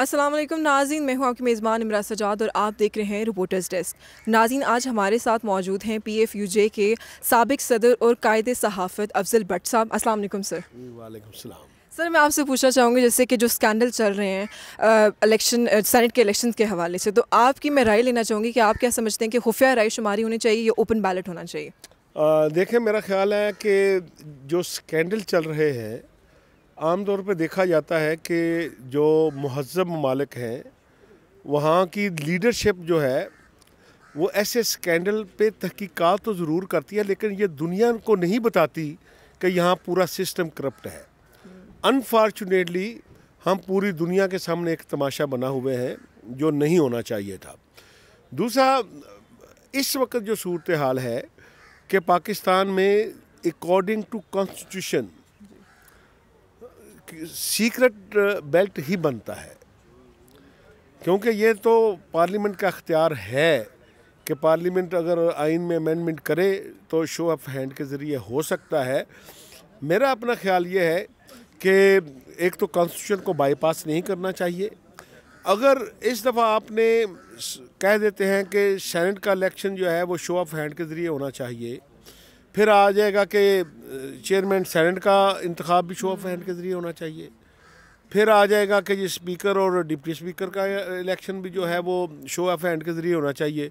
असलम नाजीन मैं हूं आपकी मेज़बान इमरान सजाद और आप देख रहे हैं रिपोर्टर्स डेस्क नाजीन आज हमारे साथ मौजूद हैं पी एफ यू जे के सबक सदर और कायद सहाफ़त अफजल भट्ट साहब असलम सर वालेकुम सर मैं आपसे पूछना चाहूँगी जैसे कि जो स्कैंडल चल रहे हैं इलेक्शन सेनेट के इलेक्शन के हवाले से तो आपकी मैं राय लेना चाहूँगी कि आप क्या समझते हैं कि खुफिया राय शुमारी होनी चाहिए या ओपन बैलेट होना चाहिए देखें मेरा ख्याल है कि जो स्कैंडल चल रहे हैं आमतौर पर देखा जाता है कि जो महजब ममालिक हैं वहाँ की लीडरशिप जो है वो ऐसे स्कैंडल पे तहकीकात तो ज़रूर करती है लेकिन ये दुनिया को नहीं बताती कि यहाँ पूरा सिस्टम करप्ट है अनफॉर्चुनेटली हम पूरी दुनिया के सामने एक तमाशा बना हुए हैं जो नहीं होना चाहिए था दूसरा इस वक्त जो सूरत हाल है कि पाकिस्तान में according to constitution secret ballot ही बनता है क्योंकि ये तो पार्लियामेंट का अख्तियार है कि पार्लियामेंट अगर आइन में अमेंडमेंट करे तो शो ऑफ हैंड के ज़रिए हो सकता है मेरा अपना ख्याल ये है कि एक तो कॉन्स्टिट्यूशन को बाईपास नहीं करना चाहिए अगर इस दफ़ा आपने कह देते हैं कि सेनेट का इलेक्शन जो है वो शो ऑफ हैंड के ज़रिए होना चाहिए फिर आ जाएगा कि चेयरमैन सैनेट का इंतबाब भी शो ऑफ हैंड के ज़रिए होना चाहिए फिर आ जाएगा कि जी स्पीकर और डिप्टी स्पीकर का इलेक्शन भी जो है वो शो ऑफ हैंड के ज़रिए होना चाहिए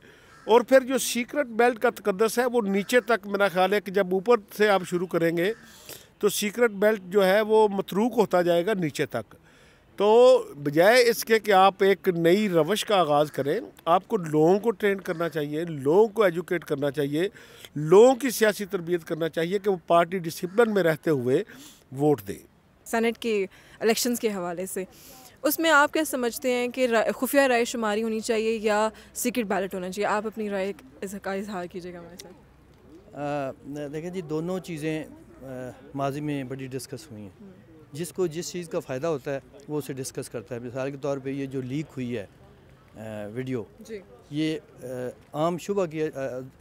और फिर जो सीक्रेट बेल्ट का तकदस है वो नीचे तक मेरा ख्याल है कि जब ऊपर से आप शुरू करेंगे तो सीक्रेट बेल्ट जो है वो मतरूक होता जाएगा नीचे तक तो बजाय इसके कि आप एक नई रवश का आगाज़ करें आपको लोगों को ट्रेन करना चाहिए लोगों को एजुकेट करना चाहिए लोगों की सियासी तरबियत करना चाहिए कि वो पार्टी डिसिप्लिन में रहते हुए वोट दें सेनेट के इलेक्शंस के हवाले से उसमें आप क्या समझते हैं कि खुफिया राय शुमारी होनी चाहिए या सीक्रेट बैलेट होना चाहिए आप अपनी राय का इजहार कीजिएगा मेरे साथ देखें जी दोनों चीज़ें माजी में बड़ी डिस्कस हुई हैं जिसको जिस चीज़ का फ़ायदा होता है वो उसे डिस्कस करता है मिसाल के तौर पे ये जो लीक हुई है वीडियो ये आम शुबा किया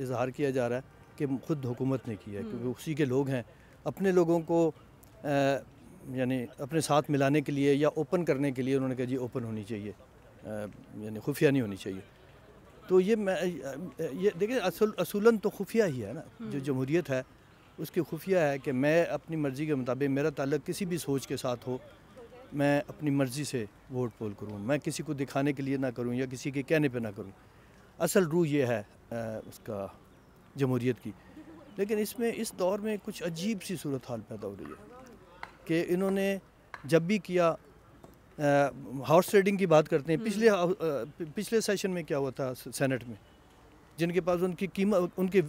इजहार किया जा रहा है कि ख़ुद हुकूमत ने किया है हम्म। क्योंकि उसी के लोग हैं अपने लोगों को यानी अपने साथ मिलाने के लिए या ओपन करने के लिए उन्होंने कहा जी ओपन होनी चाहिए यानी खुफिया नहीं होनी चाहिए तो ये मैं ये देखिए असल असूलन तो खुफिया ही है ना जो हम्म। जमहूरीत है उसकी खुफिया है कि मैं अपनी मर्ज़ी के मुताबिक मेरा ताल्लक किसी भी सोच के साथ हो मैं अपनी मर्ज़ी से वोट पोल करूँ मैं किसी को दिखाने के लिए ना करूँ या किसी के कहने पर ना करूँ असल रूह यह है उसका जमहूरीत की लेकिन इसमें इस दौर में कुछ अजीब सी सूरत हाल पैदा हो रही है कि इन्होंने जब भी किया हॉर्स ट्रेडिंग की बात करते हैं पिछले आ, हम्म। पिछले सेशन में क्या हुआ था सेनेट में जिनके पास उनकी कीमत उनके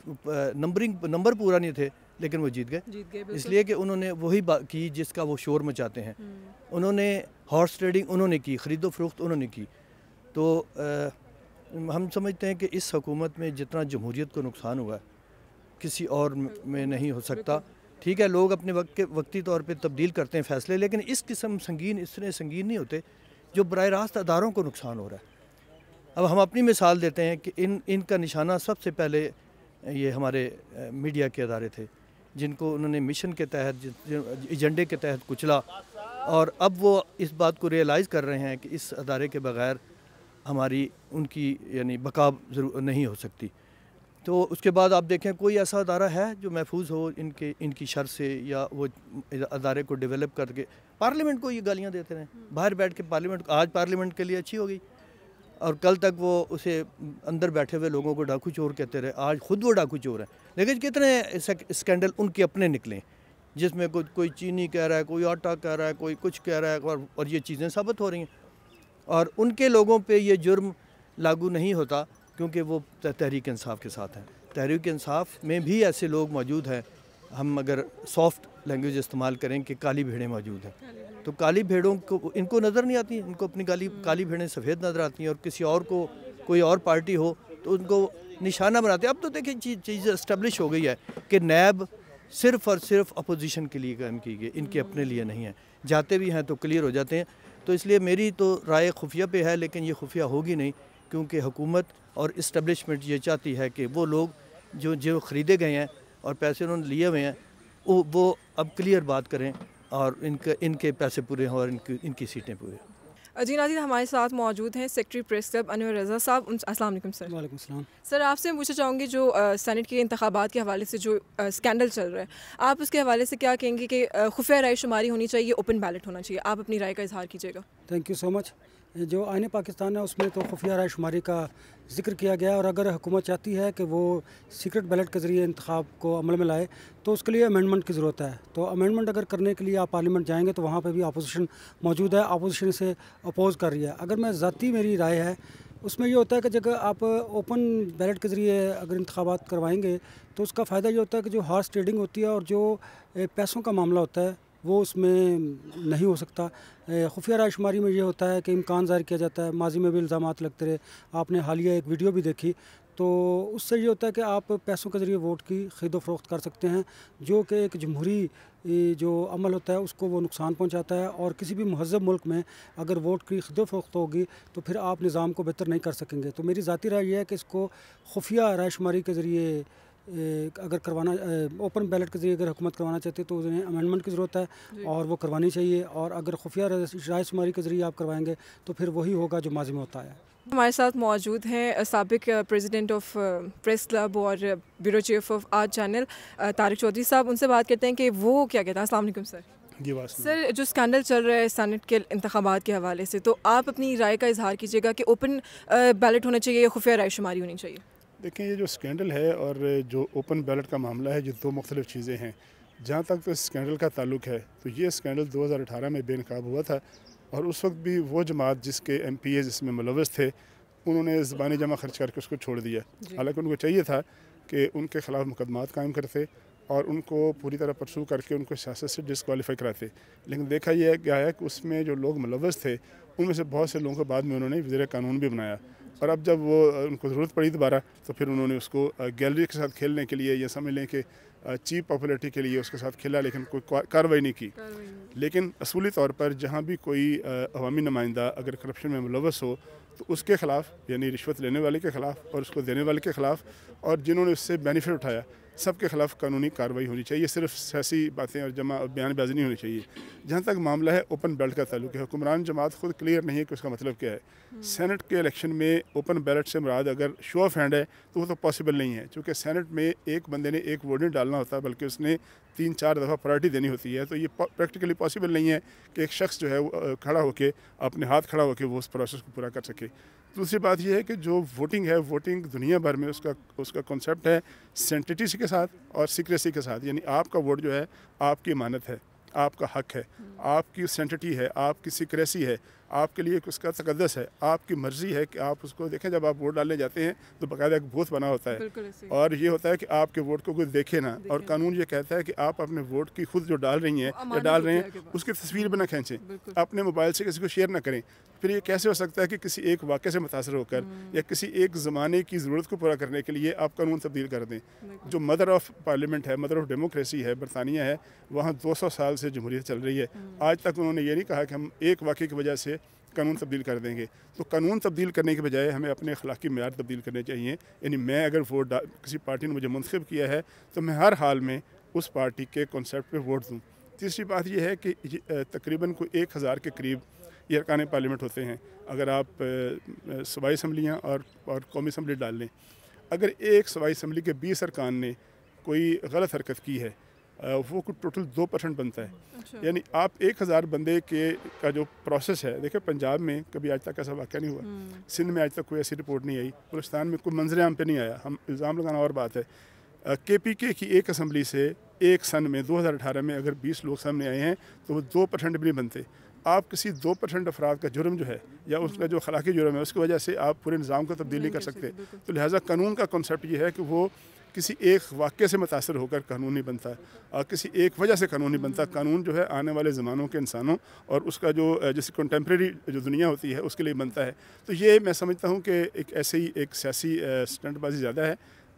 नंबरिंग नंबर पूरा नहीं थे लेकिन वो जीत गए इसलिए कि उन्होंने वही की जिसका वो शोर मचाते हैं हम्म। उन्होंने हॉर्स ट्रेडिंग उन्होंने की ख़रीदो फरोख्त उन्होंने की तो आ, हम समझते हैं कि इस हकूमत में जितना जमहूरीत को नुकसान हुआ है किसी और में नहीं हो सकता ठीक है लोग अपने वक्त के वक्ती तौर पे तब्दील करते हैं फैसले लेकिन इस किस्म संगीन इस तरह संगीन नहीं होते जो बर रास्त अदारों को नुकसान हो रहा है अब हम अपनी मिसाल देते हैं कि इन इनका निशाना सबसे पहले ये हमारे मीडिया के अदारे थे जिनको उन्होंने मिशन के तहत एजेंडे के तहत कुचला और अब वो इस बात को रियलाइज़ कर रहे हैं कि इस अदारे के बग़ैर हमारी उनकी यानी जरूर नहीं हो सकती तो उसके बाद आप देखें कोई ऐसा अदारा है जो महफूज हो इनके इनकी शर से या वो अदारे को डेवलप करके पार्लियामेंट को ये गालियाँ देते रहे हम्म। बाहर बैठ के पार्लियामेंट आज पार्लियामेंट के लिए अच्छी हो गई और कल तक वो उसे अंदर बैठे हुए लोगों को डाकू चोर कहते रहे आज खुद वो डाकू चोर है लेकिन कितने स्कैंडल उनके अपने निकले जिसमें कुछ कोई चीनी कह रहा है कोई आटा कह रहा है कोई कुछ कह रहा है और, और ये चीज़ें साबित हो रही हैं और उनके लोगों पे ये जुर्म लागू नहीं होता क्योंकि वो तहरीक इंसाफ के साथ हैं तहरीक इंसाफ में भी ऐसे लोग मौजूद हैं हम अगर सॉफ्ट लैंग्वेज इस्तेमाल करें कि काली भेड़ें मौजूद हैं तो काली भेड़ों को इनको नज़र नहीं आती इनको अपनी काली हम्म। काली भेड़ें सफ़ेद नज़र आती हैं और किसी और को कोई और पार्टी हो तो उनको निशाना बनाते हैं अब तो देखिए चीज़ चीज़ इस्टेब्लिश हो गई है कि नैब सिर्फ और सिर्फ अपोजिशन के लिए कायम की गई इनके अपने लिए नहीं है जाते भी हैं तो क्लियर हो जाते हैं तो इसलिए मेरी तो राय खुफिया पे है लेकिन ये खुफिया होगी नहीं क्योंकि हुकूमत और इस्टबलिशमेंट ये चाहती है कि वो लोग जो जो ख़रीदे गए हैं और पैसे उन्होंने लिए हुए हैं वो वो अब क्लियर बात करें और इनके इनके पैसे पूरे हों और इनकी इनकी सीटें पूरी जी नाजी हमारे साथ मौजूद हैं secretary press club Anwar Raza साहब अस्सलाम वालेकुम सर वालेकुम सलाम सर आपसे पूछना चाहूँगी जो सेनेट के इंतबात के हवाले से जो स्कैंडल चल रहा है आप उसके हवाले से क्या कहेंगे कि खुफिया राय शुमारी होनी चाहिए ओपन बैलेट होना चाहिए आप अपनी राय का इजहार कीजिएगा थैंक यू सो मच जो आइन पाकिस्तान है उसमें तो खुफिया राय शुमारी का जिक्र किया गया और अगर हुकूमत चाहती है कि वो सीक्रेट बैलेट के ज़रिए इंतखा को अमल में लाए तो उसके लिए अमेंडमेंट की ज़रूरत है तो अमेंडमेंट अगर करने के लिए आप पार्लियामेंट जाएंगे तो वहाँ पर भी अपोजिशन मौजूद है अपोजिशन से अपोज़ कर रही है अगर मैं ज़ाती मेरी राय है उसमें ये होता है कि जगह आप ओपन बैलेट के ज़रिए अगर इंतबात करवाएंगे तो उसका फ़ायदा ये होता है कि जो हार्स ट्रेडिंग होती है और जो पैसों का मामला होता है वो उसमें नहीं हो सकता खुफिया रायशुमारी में ये होता है कि इम्कान ज़ाहिर किया जाता है माजी में भी इल्ज़ाम लगते रहे आपने हालिया एक वीडियो भी देखी तो उससे ये होता है कि आप पैसों के ज़रिए वोट की खरीदो फरोख्त कर सकते हैं जो कि एक जमहूरी जो अमल होता है उसको वो नुकसान पहुंचाता है और किसी भी महजब मुल्क में अगर वोट की खरीद फरोख्त होगी तो फिर आप निज़ाम को बेहतर नहीं कर सकेंगे तो मेरी ज़ाती राय यह है कि इसको खुफिया रायशुमारी के ज़रिए अगर करवाना ओपन बैलेट के जरिए अगर हुकूमत करवाना चाहते तो उन्हें अमेंडमेंट की ज़रूरत है और वो करवानी चाहिए और अगर खुफिया रायशुमारी के ज़रिए आप करवाएंगे तो फिर वही होगा जो माजी में होता है हमारे साथ मौजूद हैं सबक प्रेसिडेंट ऑफ प्रेस क्लब और bureau chief of art channel Tariq Chaudhry साहब उनसे बात करते हैं कि वो क्या कहते हैं असल सर जी सर जो स्कैंडल चल रहा है सैनट के इंतबात के हवाले से तो आप अपनी राय का इजहार कीजिएगा कि ओपन बैलेट होना चाहिए या खुफिया रायशुमारी होनी चाहिए देखें ये जो स्कैंडल है और जो ओपन बैलेट का मामला है ये दो मुख्तलिफ चीज़ें हैं जहाँ तक तो स्कैंडल का ताल्लुक है तो ये स्कैंडल 2018 में बेनकाब हुआ था और उस वक्त भी वो जमात जिसके एम पी ए जिसमें मुलवस थे उन्होंने ज़बानी जमा खर्च करके उसको छोड़ दिया हालांकि उनको चाहिए था कि उनके ख़िलाफ़ मुकदमात कायम करते और उनको पूरी तरह परसू करके उनको सियासत से डिसकवालीफाई कराते लेकिन देखा यह गया है कि उसमें जो लोग मुलवस थे उनमें से बहुत से लोगों को बाद में उन्होंने वजीर कानून भी बनाया और अब जब वो उनको ज़रूरत पड़ी दोबारा तो फिर उन्होंने उसको गैलरी के साथ खेलने के लिए या समझ लें कि चीप पॉपुलरिटी के लिए उसके साथ खेला लेकिन कोई कार्रवाई नहीं की लेकिन असूली तौर पर जहाँ भी कोई अवमी नुमाइंदा अगर करप्शन में मुलवस हो तो उसके ख़िलाफ़ यानी रिश्वत लेने वाले के ख़िलाफ़ और उसको देने वाले के ख़िलाफ़ और जिन्होंने उससे बेनिफिट उठाया सबके खिलाफ कानूनी कार्रवाई होनी चाहिए सिर्फ सियासी बातें और जमा बयानबाजी नहीं होनी चाहिए जहाँ तक मामला है ओपन बैलेट का ताल्लुक है हुक्मरान जमात खुद क्लियर नहीं है कि उसका मतलब क्या है सेनेट के इलेक्शन में ओपन बैलेट से मुराद अगर शो ऑफ हैंड है तो वो तो पॉसिबल नहीं है चूँकि सेनेट में एक बंदे ने एक वोट नहीं डालना होता बल्कि उसने तीन चार दफ़ा प्रायरिटी देनी होती है तो ये प्रैक्टिकली पॉसिबल नहीं है कि एक शख्स जो है खड़ा होकर अपने हाथ खड़ा होकर वो उस प्रोसेस को पूरा कर सके दूसरी बात यह है कि जो वोटिंग है वोटिंग दुनिया भर में उसका उसका कॉन्सेप्ट है सेंटिटी के साथ और सीक्रेसी के साथ यानी आपका वोट जो है आपकी इमानत है आपका हक है हम्म। आपकी सेंटिटी है आपकी सीक्रेसी है आपके लिए उसका तकदस है आपकी मर्ज़ी है कि आप उसको देखें जब आप वोट डालने जाते हैं तो बाकायदा एक बूथ बना होता है और ये होता है कि आपके वोट को कोई देखे ना और कानून ये कहता है कि आप अपने वोट की खुद जो डाल रही हैं या डाल रहे हैं उसकी तस्वीर भी ना खींचें अपने मोबाइल से किसी को शेयर ना करें फिर ये कैसे हो सकता है कि किसी एक वाक़े से मुतासर होकर हम्म। या किसी एक ज़माने की ज़रूरत को पूरा करने के लिए आप कानून तब्दील कर दें जो मदर ऑफ़ पार्लियामेंट है मदर ऑफ़ डेमोक्रेसी है बरतानिया है वहाँ 200 साल से जमहूरियत चल रही है हम्म। आज तक उन्होंने ये नहीं कहा कि हम एक वाक़े की वजह से कानून तब्दील कर देंगे तो कानून तब्दील करने के बजाय हमें अपने अखलाकी मैार तब्दील करने चाहिए यानी मैं अगर वोट किसी पार्टी ने मुझे मनसब किया है तो मैं हर हाल में उस पार्टी के कॉन्सेप्ट पर वोट दूँ तीसरी बात यह है कि तकरीबन कोई एक हज़ार के करीब ये अरकान पार्लियामेंट होते हैं अगर आप सूबाई इसम्बलियाँ और और कौमी इसम्बली डाल लें अगर एक सूबाई इसम्बली के बीस अरकान ने कोई गलत हरकत की है वो टोटल दो परसेंट बनता है अच्छा। यानी आप एक हज़ार बंदे के का जो प्रोसेस है देखिए पंजाब में कभी आज तक ऐसा वाक्य नहीं हुआ हम्म। सिंध में आज तक कोई ऐसी रिपोर्ट नहीं आई बलुस्तान में कोई मंजर आम पर नहीं आया हम इल्ज़ाम लगाना और बात है के पी के की एक असम्बली से एक सन में 2018 में अगर 20 लोग सामने आए हैं तो वो दो परसेंट भी नहीं बनते आप किसी दो परसेंट अफराद का जुर्म जो है या हम्म। उसका जो खलाकी जुर्म है उसकी वजह से आप पूरे निज़ाम को तब्दील नहीं कर सकते तो लिहाजा कानून का कॉन्सेप्ट ये है कि वो किसी एक वाक्य से मुतासर होकर कानून नहीं बनता है और किसी एक वजह से कानून नहीं बनता कानून जो है आने वाले ज़मानों के इंसानों और उसका जो जैसे कंटेम्प्रेरी जो दुनिया होती है उसके लिए बनता है तो ये मैं समझता हूँ कि एक ऐसे ही एक सियासी स्टंटबाजी ज़्यादा है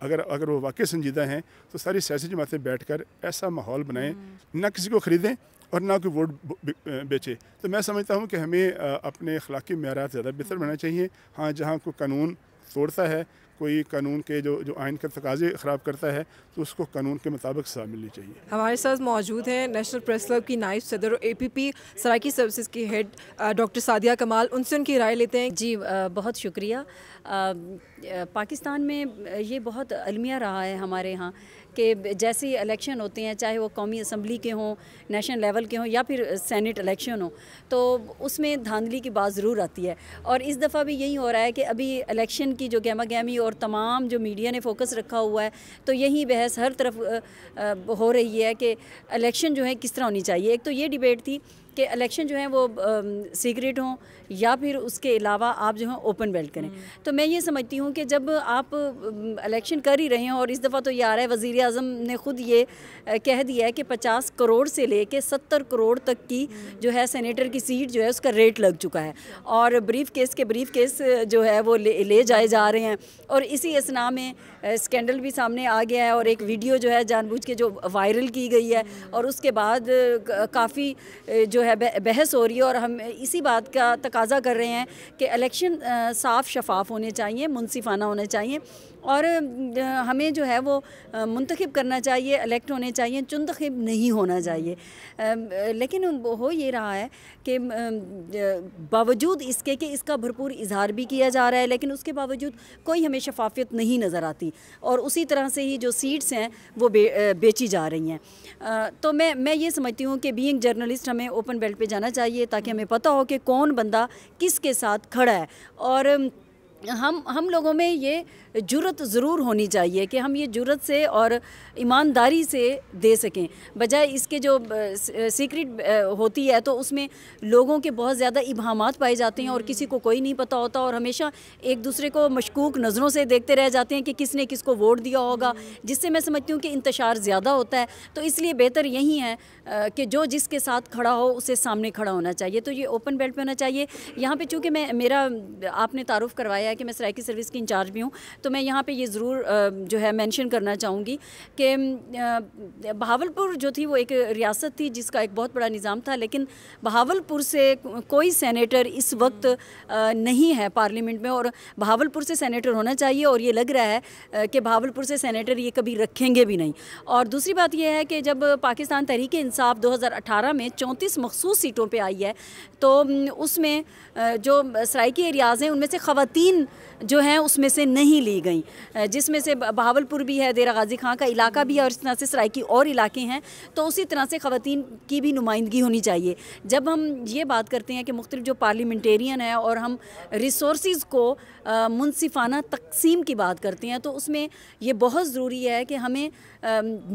अगर अगर वो वाकई संजीदा हैं तो सारी सियासी जमातें बैठ कर ऐसा माहौल बनाएँ हम्म। ना किसी को ख़रीदें और ना कोई वोट बेचे तो मैं समझता हूँ कि हमें अपने अखलाकी मैारा ज़्यादा बेहतर बनाना चाहिए हाँ जहाँ को कानून तोड़ता है कोई कानून के जो जो आयन के तकाजे ख़राब करता है तो उसको कानून के मुताबिक सजा मिलनी चाहिए हमारे साथ मौजूद हैं नेशनल प्रेस क्लब की नाइफ सदर और A P P Saraiki service की हेड डॉक्टर सादिया कमाल उनसे उनकी राय लेते हैं जी बहुत शुक्रिया पाकिस्तान में ये बहुत अलमिया रहा है हमारे यहाँ कि जैसे ही इलेक्शन होते हैं चाहे वो कौमी असम्बली के हों नेशनल लेवल के हों या फिर सैनट इलेक्शन हो तो उसमें धांधली की बात ज़रूर आती है और इस दफ़ा भी यही हो रहा है कि अभी इलेक्शन की जो गहमा गहमी और तमाम जो मीडिया ने फोकस रखा हुआ है तो यही बहस हर तरफ हो रही है कि इलेक्शन जो है किस तरह होनी चाहिए एक तो ये डिबेट थी कि इलेक्शन जो है वो सीक्रेट हों या फिर उसके अलावा आप जो है ओपन बेल्ट करें हम्म। तो मैं ये समझती हूँ कि जब आप इलेक्शन कर ही रहे हैं और इस दफ़ा तो ये आ रहा है वज़ी अजम ने ख़ुद ये कह दिया है कि पचास करोड़ से ले कर सत्तर करोड़ तक की हम्म। जो है सेनेटर की सीट जो है उसका रेट लग चुका है और ब्रीफ केस के ब्रीफ केस जो है वो ले, ले जाए जा रहे हैं और इसी असना में स्कैंडल भी सामने आ गया है और एक वीडियो जो है जानबूझ के जो वायरल की गई है हम्म। और उसके बाद काफ़ी जो है बहस हो रही है और हम इसी बात का तकाजा कर रहे हैं कि इलेक्शन साफ़ शफाफ होने चाहिए मुनसिफाना होने चाहिए और हमें जो है वो मुंतखब करना चाहिए इलेक्ट होने चाहिए चुनतखब नहीं होना चाहिए लेकिन हो ये रहा है कि बावजूद इसके कि इसका भरपूर इजहार भी किया जा रहा है लेकिन उसके बावजूद कोई हमें शफाफियत नहीं नज़र आती और उसी तरह से ही जो सीट्स हैं वो बे, बेची जा रही हैं तो मैं मैं ये समझती हूँ कि बींग जर्नलिस्ट हमें ओपन बेल्ट पर जाना चाहिए ताकि हमें पता हो कि कौन बंदा किसके साथ खड़ा है और हम हम लोगों में ये जुरत ज़रूर होनी चाहिए कि हम ये जुरत से और ईमानदारी से दे सकें बजाय इसके जो सीक्रेट होती है तो उसमें लोगों के बहुत ज़्यादा इबाम पाए जाते हैं और किसी को कोई नहीं पता होता और हमेशा एक दूसरे को मशकूक नज़रों से देखते रह जाते हैं कि किसने किसको वोट दिया होगा जिससे मैं समझती हूँ कि इंतशार ज़्यादा होता है तो इसलिए बेहतर यही है कि जो जिसके साथ खड़ा हो उसे सामने खड़ा होना चाहिए तो ये ओपन बेल्ट में होना चाहिए यहाँ पर चूँकि मैं मेरा आपने तारुफ़ करवाया है कि मैं सराय सर्विस की इंचार्ज भी हूँ तो मैं यहाँ पे ये ज़रूर जो है मेंशन करना चाहूँगी कि बहावलपुर जो थी वो एक रियासत थी जिसका एक बहुत बड़ा निज़ाम था लेकिन बहावलपुर से कोई सैनेटर इस वक्त हम्म। नहीं है पार्लियामेंट में और बहावलपुर से सैनेटर होना चाहिए और ये लग रहा है कि बहावलपुर से सैनेटर ये कभी रखेंगे भी नहीं और दूसरी बात यह है कि जब पाकिस्तान तहरीक इंसाफ 2018 में 34 मखसूस सीटों पर आई है तो उसमें जो सराइकी एरियाज़ हैं उनमें से ख़वान जो हैं उसमें से नहीं ली गई जिसमें से बहावलपुर भी है देरा गाजी खां का इलाका भी है और इस तरह से सराय की और इलाके हैं तो उसी तरह से ख़वान की भी नुमाइंदगी होनी चाहिए जब हम ये बात करते हैं कि मुख्तलिफ जो पार्लिमेंटेरियन है और हम रिसोर्स को मुनसिफाना तकसीम की बात करते हैं तो उसमें यह बहुत ज़रूरी है कि हमें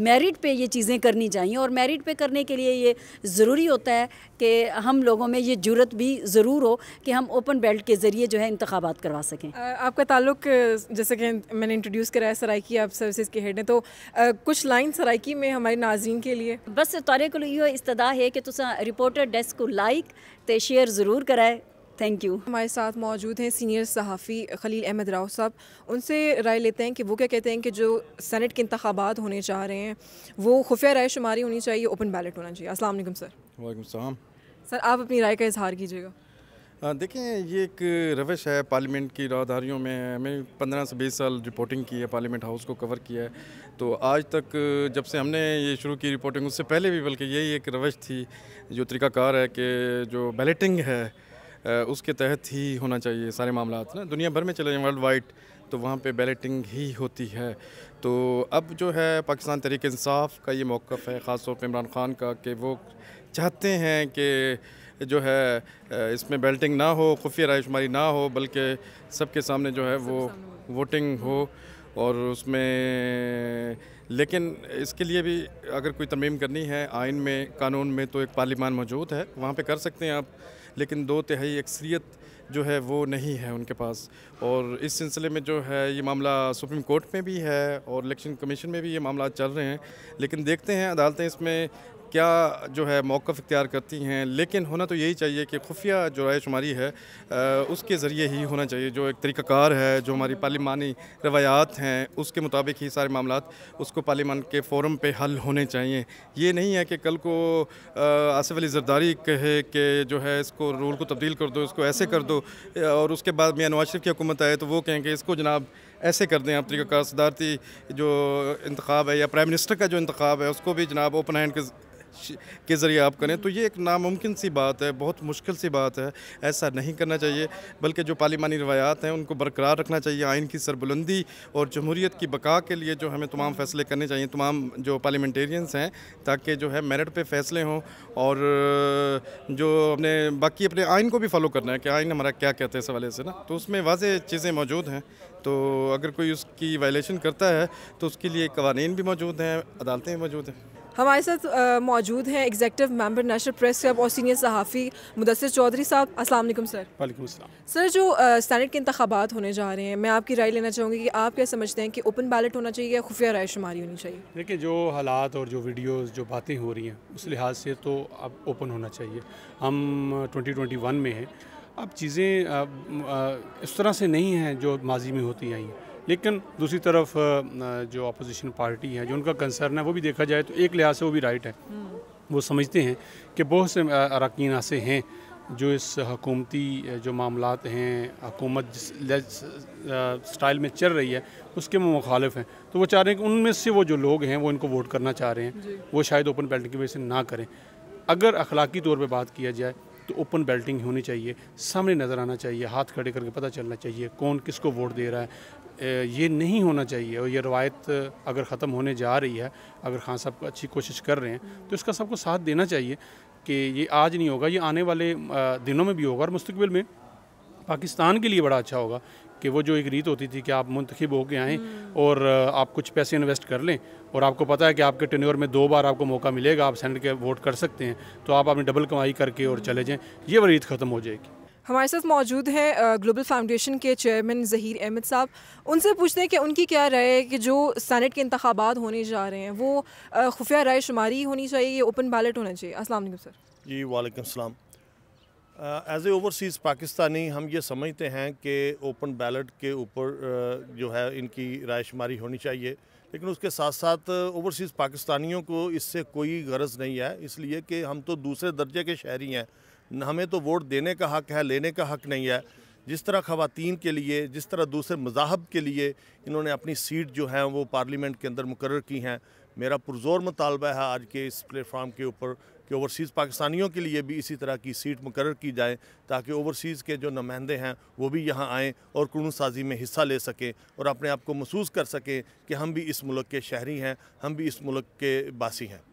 मेरिट पर ये चीज़ें करनी चाहिए और मेरिट पर करने के लिए ये ज़रूरी होता है कि हम लोगों में ये जरूरत भी ज़रूर हो कि हम ओपन बेल्ट के ज़रिए जो है इंतबात करवा सकें सकें आपका ताल्लुक जैसे कि मैंने इंट्रोड्यूस कराया सराइकी आप सर्विसेज के हेड हैं तो कुछ लाइन सराइकी में हमारे नाजीन के लिए बस तारे को यो इस्तदा है कि तुस रिपोर्टर डेस्क को लाइक तो शेयर ज़रूर कराए थैंक यू हमारे साथ मौजूद हैं सीनियर सहाफ़ी खलील अहमद राव साहब उनसे राय लेते हैं कि वो क्या कहते हैं कि जो सेनेट के इंतबात होने चाह रहे हैं वो खुफिया राय शुमारी होनी चाहिए ओपन बैलेट होना चाहिए असल सर वाईक सर आप अपनी राय का इजहार कीजिएगा देखें ये एक रवश है पार्लियामेंट की राहदारियों में हमें पंद्रह से बीस साल रिपोर्टिंग की है पार्लियामेंट हाउस को कवर किया है तो आज तक जब से हमने ये शुरू की रिपोर्टिंग उससे पहले भी बल्कि यही एक रवश थी जो तरीकाकार है कि जो बैलेटिंग है उसके तहत ही होना चाहिए सारे मामला ना दुनिया भर में चले जाएँ वर्ल्ड वाइड तो वहाँ पे बैलेटिंग ही होती है तो अब जो है पाकिस्तान तरीक़ानसाफ का ये मौक़ है ख़ास तौर पर इमरान खान का कि वो चाहते हैं कि जो है इसमें बेल्टिंग ना हो खुफिया रायशुमारी ना हो बल्कि सबके सामने जो है वो वोटिंग हो और उसमें लेकिन इसके लिए भी अगर कोई तमीम करनी है आइन में कानून में तो एक पार्लिमान मौजूद है वहाँ पे कर सकते हैं आप लेकिन दो तिहाई अक्सरियत जो है वो नहीं है उनके पास और इस सिलसिले में जो है ये मामला सुप्रीम कोर्ट में भी है और इलेक्शन कमीशन में भी ये मामला चल रहे हैं लेकिन देखते हैं अदालतें इसमें क्या जो है मौक़ इख्तियार करती हैं लेकिन होना तो यही चाहिए कि खुफिया जो राय शुमारी है उसके ज़रिए ही होना चाहिए जो एक तरीक़ाकार है जो हमारी पार्लिमानी रवायात हैं उसके मुताबिक ही सारे मामला उसको पार्लिमान के फोरम पर हल होने चाहिए ये नहीं है कि कल को आसिफ अली जरदारी कहे कि जो है इसको रूल को तब्दील कर दो इसको ऐसे कर दो और उसके बाद मियाँ नवाज शरीफ की हुकूमत आए तो वो कहें कि इसको जनाब ऐसे कर दें आप तरीक़ाकार सदारती जो इंतखब है या प्राइम मिनिस्टर का जो इंतखब है उसको भी जनाब ओपन हैंड के के ज़रिए आप करें तो ये एक नामुमकिन सी बात है बहुत मुश्किल सी बात है ऐसा नहीं करना चाहिए बल्कि जो पार्लिमानी रवायात हैं उनको बरकरार रखना चाहिए आइन की सरबुलंदी और जमहूरीत की बका के लिए जो हमें तमाम फ़ैसले करने चाहिए तमाम जो पार्लिमेंटेरियंस हैं ताकि जो है मेरिट पर फ़ैसले हों और जो अपने बाकी अपने आइन को भी फॉलो करना है कि आइन हमारा क्या कहते हैं इस हवाले से ना तो उसमें वाज चीज़ें मौजूद हैं तो अगर कोई उसकी वायलेशन करता है तो उसके लिए कवानीन भी मौजूद हैं अदालतें भी मौजूद हैं हमारे साथ मौजूद हैं executive member national press club और सीनियर सहाफ़ी मुदसर चौधरी साहब अस्सलाम सर वालेकुम सर जो सैनट के इंतबात होने जा रहे हैं मैं आपकी राय लेना चाहूँगी कि आप क्या समझते हैं कि ओपन बैलेट होना चाहिए या खुफिया राय शुमारी होनी चाहिए देखिए जो हालात और जो वीडियोज़ जो बातें हो रही हैं उस लिहाज से तो अब ओपन होना चाहिए हम ट्वेंटी में हैं अब चीज़ें इस तरह से नहीं हैं जो माजी में होती आई हैं लेकिन दूसरी तरफ जो अपोजिशन पार्टी है जो उनका कंसर्न है वो भी देखा जाए तो एक लिहाज से वो भी राइट है हम्म। वो समझते हैं कि बहुत से अरकान ऐसे हैं जो इस हकूमती जो मामला हैं हकूमत जिस स्टाइल में चल रही है उसके वो मुखालफ हैं तो वो चाह रहे हैं कि उनमें से वो जो लोग हैं वो इनको वोट करना चाह रहे हैं वो शायद ओपन बेल्टिंग की वजह से ना करें अगर अखलाकी तौर पर बात किया जाए तो ओपन बेल्टिंग होनी चाहिए सामने नज़र आना चाहिए हाथ खड़े करके पता चलना चाहिए कौन किसको वोट दे रहा है ये नहीं होना चाहिए और ये रवायत अगर ख़त्म होने जा रही है अगर खान साहब अच्छी कोशिश कर रहे हैं तो इसका सबको साथ देना चाहिए कि ये आज नहीं होगा ये आने वाले दिनों में भी होगा और मुस्तबिल में पाकिस्तान के लिए बड़ा अच्छा होगा कि वो जो एक रीत होती थी कि आप मंतखब होके आएँ हम्म। और आप कुछ पैसे इन्वेस्ट कर लें और आपको पता है कि आपके टेन्योर में दो बार आपको मौका मिलेगा आप सेंड के वोट कर सकते हैं तो आप अपनी डबल कमाई करके और चले जाएँ ये वो रीत ख़त्म हो जाएगी हमारे साथ मौजूद हैं ग्लोबल फाउंडेशन के चेयरमैन जहीर अहमद साहब उनसे पूछते हैं कि उनकी क्या राय है कि जो सैनट के इंतबात होने जा रहे हैं वो खुफिया राय शुमारी होनी चाहिए ओपन बैलेट होना चाहिए असल सर जी वालेकुम सलाम एज ए ओवरसीज़ पाकिस्तानी हम ये समझते हैं कि ओपन बैलेट के ऊपर जो है इनकी रायशुमारी होनी चाहिए लेकिन उसके साथ साथ ओवरसीज़ पाकिस्तानियों को इससे कोई गरज नहीं है इसलिए कि हम तो दूसरे दर्जे के शहरी हैं हमें तो वोट देने का हक है लेने का हक नहीं है जिस तरह खातन के लिए जिस तरह दूसरे मजाहब के लिए इन्होंने अपनी सीट जो है वो पार्लियामेंट के अंदर मुकर की हैं मेरा पुरजोर मुतालबा है आज के इस प्लेटफार्म के ऊपर कि ओवरसीज़ पाकिस्तानियों के लिए भी इसी तरह की सीट मुकर की जाए ताकि ओवरसीज़ के जो नुमाइंदे हैं वो भी यहाँ आएँ और कानून साजी में हिस्सा ले सकें और अपने आप को महसूस कर सकें कि हम भी इस मुल्क के शहरी हैं हम भी इस मुल्क के बासी हैं